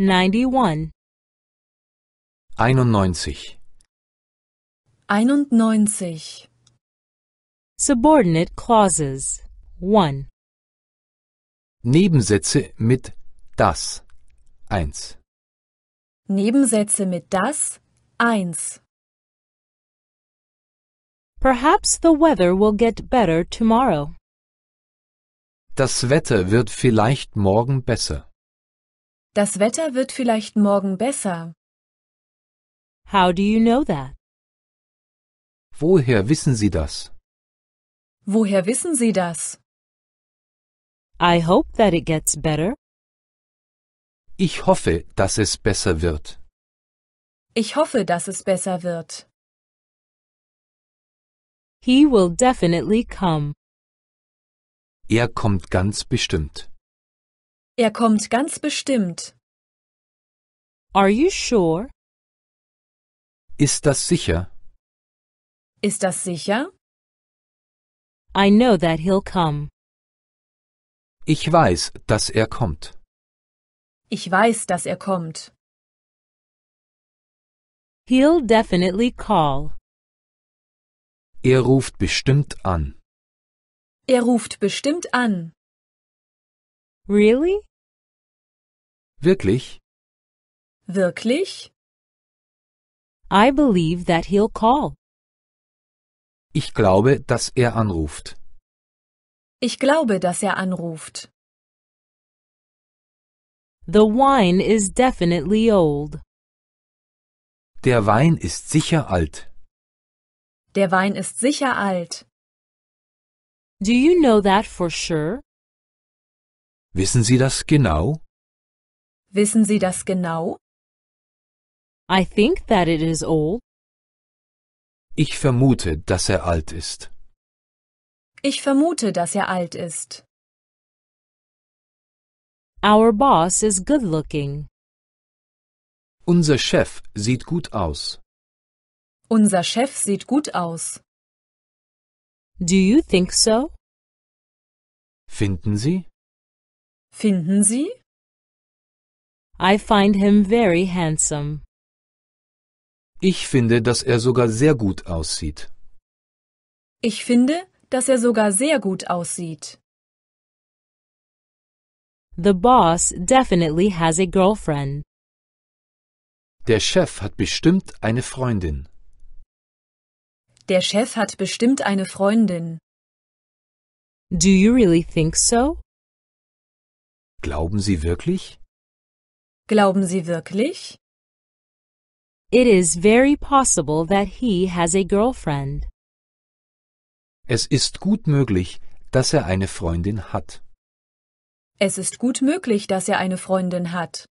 91 91 91 Subordinate clauses 1 Nebensätze mit das 1 Nebensätze mit das 1 Perhaps the weather will get better tomorrow. Das Wetter wird vielleicht morgen besser. Das Wetter wird vielleicht morgen besser. How do you know that? Woher wissen Sie das? Woher wissen Sie das? I hope that it gets better. Ich hoffe, dass es besser wird. Ich hoffe, dass es besser wird. He will definitely come. Er kommt ganz bestimmt. Er kommt ganz bestimmt. Are you sure? Ist das sicher? Ist das sicher? I know that he'll come. Ich weiß, dass er kommt. Ich weiß, dass er kommt. He'll definitely call. Er ruft bestimmt an. Er ruft bestimmt an. Really? Wirklich? Wirklich? I believe that he'll call. Ich glaube, dass er anruft. Ich glaube, dass er anruft. The wine is definitely old. Der Wein ist sicher alt. Der Wein ist sicher alt. Do you know that for sure? Wissen Sie das genau? Wissen Sie das genau? I think that it is old. Ich vermute, dass er alt ist. Ich vermute, dass er alt ist. Our boss is good looking. Unser Chef sieht gut aus. Unser Chef sieht gut aus. Do you think so? Finden Sie? Finden Sie? I find him very handsome. Ich finde, dass er sogar sehr gut aussieht. Ich finde, dass er sogar sehr gut aussieht. The boss definitely has a girlfriend. Der Chef hat bestimmt eine Freundin. Der Chef hat bestimmt eine Freundin. Do you really think so? Glauben Sie wirklich? Glauben Sie wirklich? It is very possible that he has a girlfriend. Es ist gut möglich, dass er eine Freundin hat. Es ist gut möglich, dass er eine Freundin hat.